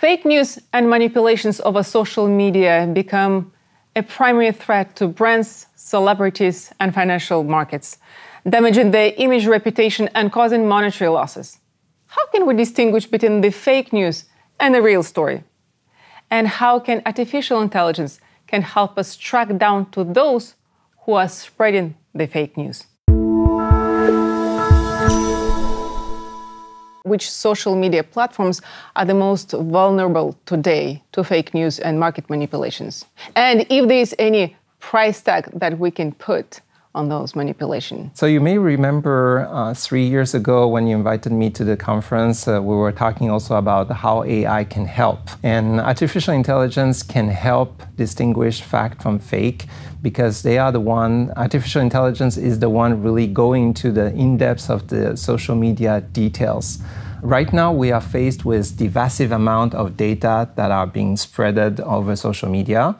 Fake news and manipulations over social media become a primary threat to brands, celebrities, and financial markets, damaging their image, reputation, and causing monetary losses. How can we distinguish between the fake news and the real story? And how can artificial intelligence can help us track down to those who are spreading the fake news? Which social media platforms are the most vulnerable today to fake news and market manipulations? And if there is any price tag that we can put on those manipulations. So you may remember uh, three years ago when you invited me to the conference, uh, we were talking also about how AI can help. And artificial intelligence can help distinguish fact from fake because they are the one, artificial intelligence is the one really going to the in-depth of the social media details. Right now, we are faced with the massive amount of data that are being spreaded over social media.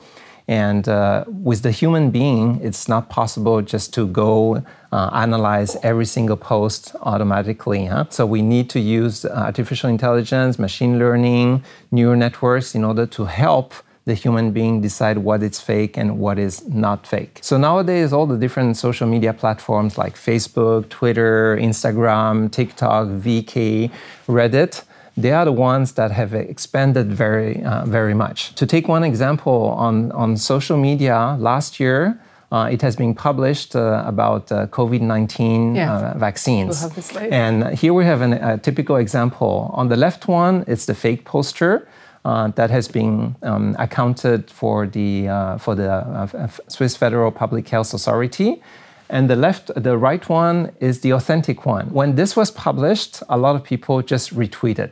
And uh, with the human being, it's not possible just to go uh, analyze every single post automatically. Huh? So we need to use uh, artificial intelligence, machine learning, neural networks in order to help the human being decide what is fake and what is not fake. So nowadays, all the different social media platforms like Facebook, Twitter, Instagram, TikTok, VK, Reddit, they are the ones that have expanded very, uh, very much. To take one example, on, on social media last year, uh, it has been published uh, about uh, COVID 19 yeah. Uh, vaccines. We'll and here we have an, a typical example. On the left one, it's the fake poster. Uh, that has been um, accounted for the uh, for the Swiss Federal Public Health Authority, and the left the right one is the authentic one. When this was published, a lot of people just retweeted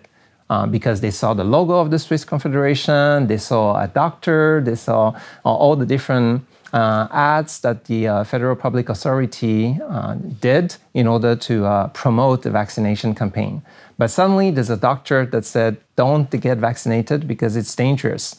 uh, because they saw the logo of the Swiss Confederation, they saw a doctor, they saw uh, all the different uh, ads that the uh, Federal Public Authority uh, did in order to uh, promote the vaccination campaign. But suddenly there's a doctor that said, don't get vaccinated because it's dangerous.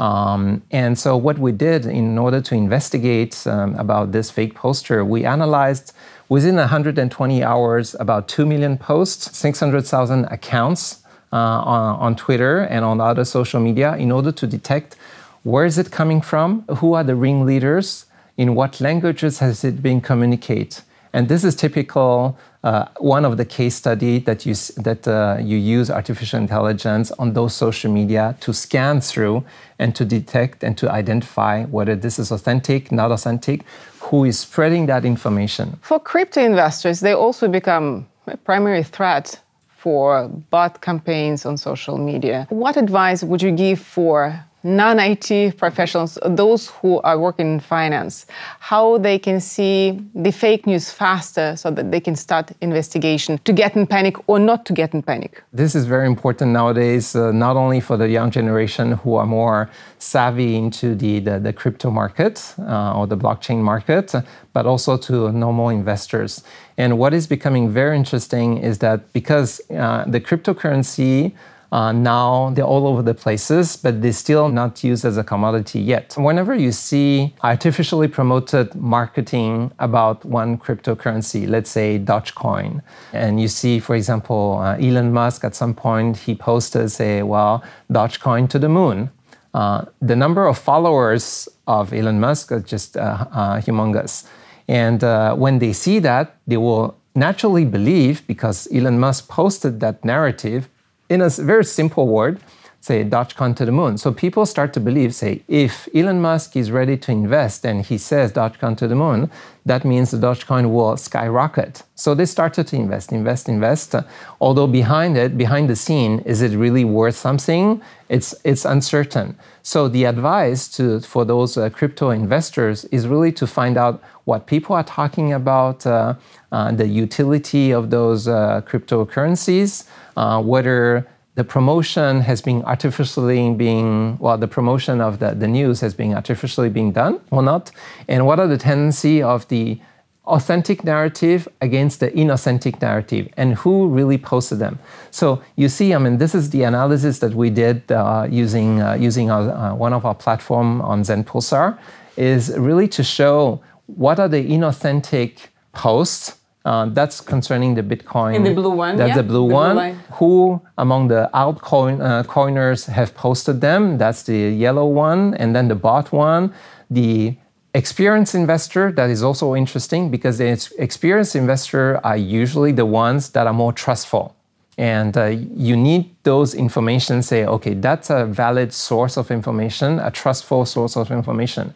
Um, and so, what we did in order to investigate um, about this fake poster, we analyzed within 120 hours about 2 million posts, 600,000 accounts uh, on, on Twitter and on other social media in order to detect where is it coming from, who are the ringleaders, in what languages has it been communicated. And this is typical uh, one of the case study that you that uh, you use artificial intelligence on those social media to scan through and to detect and to identify whether this is authentic, not authentic, who is spreading that information. For crypto investors, they also become a primary threat for bot campaigns on social media. What advice would you give for non IT professionals, those who are working in finance, how they can see the fake news faster so that they can start investigation to get in panic or not to get in panic? This is very important nowadays, uh, not only for the young generation who are more savvy into the, the, the crypto market uh, or the blockchain market, but also to normal investors. And what is becoming very interesting is that because uh, the cryptocurrency, uh, now they're all over the places, but they're still not used as a commodity yet. Whenever you see artificially promoted marketing about one cryptocurrency, let's say Dogecoin, and you see, for example, uh, Elon Musk at some point he posted, say, well, Dogecoin to the moon. Uh, the number of followers of Elon Musk is just uh, uh, humongous. And uh, when they see that, they will naturally believe, because Elon Musk posted that narrative, in a very simple word, say Dogecoin to the moon. So people start to believe, say, if Elon Musk is ready to invest and he says Dogecoin to the moon, that means the Dogecoin will skyrocket. So they started to invest, invest, invest. Uh, although behind it, behind the scene, is it really worth something? It's it's uncertain. So the advice to for those uh, crypto investors is really to find out what people are talking about, uh, uh, the utility of those uh, cryptocurrencies, uh, whether the promotion has been artificially being, well, the promotion of the, the news has been artificially being done or not, and what are the tendency of the authentic narrative against the inauthentic narrative and who really posted them. So you see, I mean, this is the analysis that we did uh, using, uh, using our, uh, one of our platform on Zen Pulsar is really to show what are the inauthentic posts uh, that's concerning the Bitcoin. In the blue one. That's yeah. the blue the one. Blue Who among the altcoin uh, coiners have posted them? That's the yellow one, and then the bot one. The experienced investor that is also interesting because the experienced investor are usually the ones that are more trustful. And uh, you need those information. Say, okay, that's a valid source of information, a trustful source of information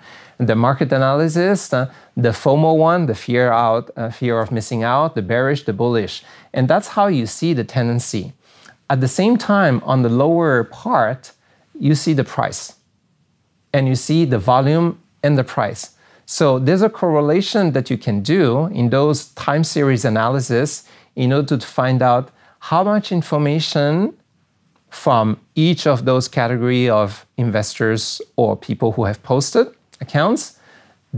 the market analysis, uh, the FOMO one, the fear out, uh, fear of missing out, the bearish, the bullish, and that's how you see the tendency. At the same time, on the lower part, you see the price, and you see the volume and the price. So there's a correlation that you can do in those time series analysis in order to find out how much information from each of those category of investors or people who have posted accounts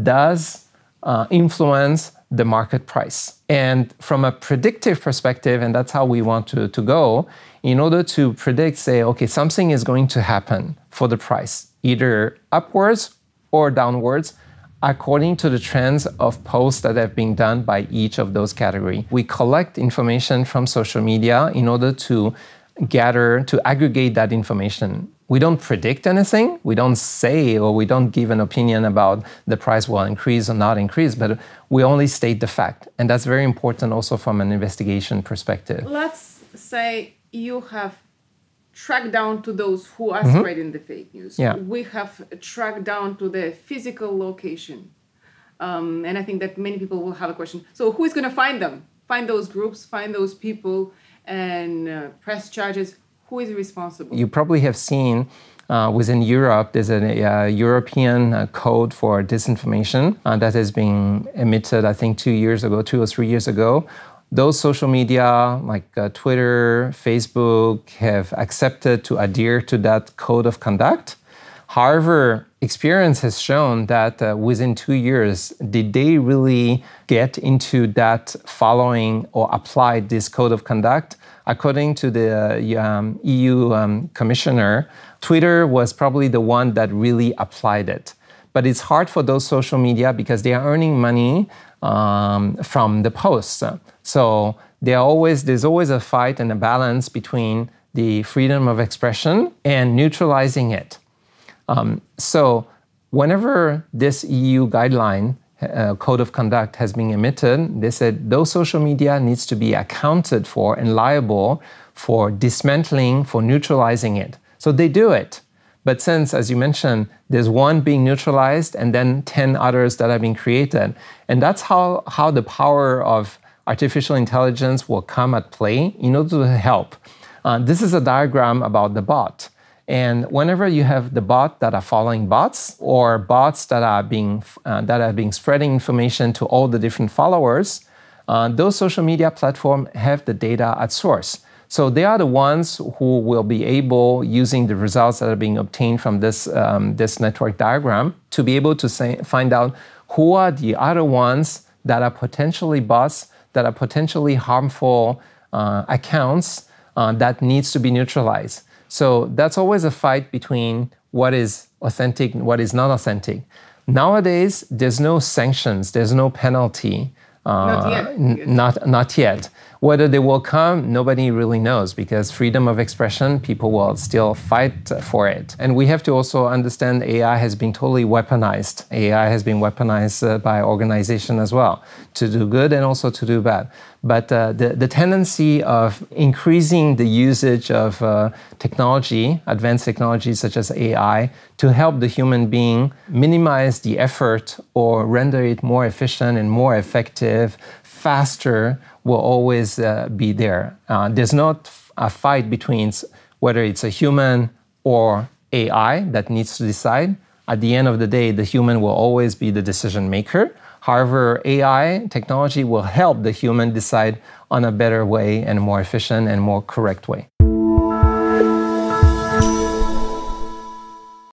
does uh, influence the market price. And from a predictive perspective, and that's how we want to, to go, in order to predict, say, okay, something is going to happen for the price, either upwards or downwards, according to the trends of posts that have been done by each of those categories. We collect information from social media in order to gather, to aggregate that information. We don't predict anything. We don't say or we don't give an opinion about the price will increase or not increase, but we only state the fact. And that's very important also from an investigation perspective. Let's say you have tracked down to those who are mm-hmm. spreading the fake news. Yeah. We have tracked down to the physical location. Um, and I think that many people will have a question. So, who is going to find them? Find those groups, find those people, and uh, press charges. Who is responsible? You probably have seen uh, within Europe, there's a, European uh, code for disinformation uh, that has been emitted, I think, two years ago, two or three years ago. Those social media like uh, Twitter, Facebook have accepted to adhere to that code of conduct. However, experience has shown that uh, within two years, did they really get into that following or apply this code of conduct? According to the um, EU um, commissioner, Twitter was probably the one that really applied it. But it's hard for those social media because they are earning money um, from the posts. So always, there's always a fight and a balance between the freedom of expression and neutralizing it. Um, so whenever this EU guideline uh, code of conduct has been emitted, they said those social media needs to be accounted for and liable for dismantling, for neutralizing it. So they do it. But since, as you mentioned, there's one being neutralized and then 10 others that have been created. And that's how, how the power of artificial intelligence will come at play in order to help. Uh, this is a diagram about the bot. And whenever you have the bot that are following bots or bots that are being uh, that are being spreading information to all the different followers, uh, those social media platforms have the data at source. So they are the ones who will be able, using the results that are being obtained from this, um, this network diagram, to be able to say, find out who are the other ones that are potentially bots, that are potentially harmful uh, accounts uh, that needs to be neutralized. So that's always a fight between what is authentic and what is not authentic. Nowadays, there's no sanctions, there's no penalty. Uh, not yet. N- not, not yet. Whether they will come, nobody really knows because freedom of expression, people will still fight for it. And we have to also understand AI has been totally weaponized. AI has been weaponized uh, by organization as well to do good and also to do bad. But uh, the, the tendency of increasing the usage of uh, technology, advanced technology such as AI, to help the human being minimize the effort or render it more efficient and more effective, faster, will always uh, be there. Uh, there's not a fight between whether it's a human or AI that needs to decide at the end of the day, the human will always be the decision maker. However, AI technology will help the human decide on a better way and more efficient and more correct way.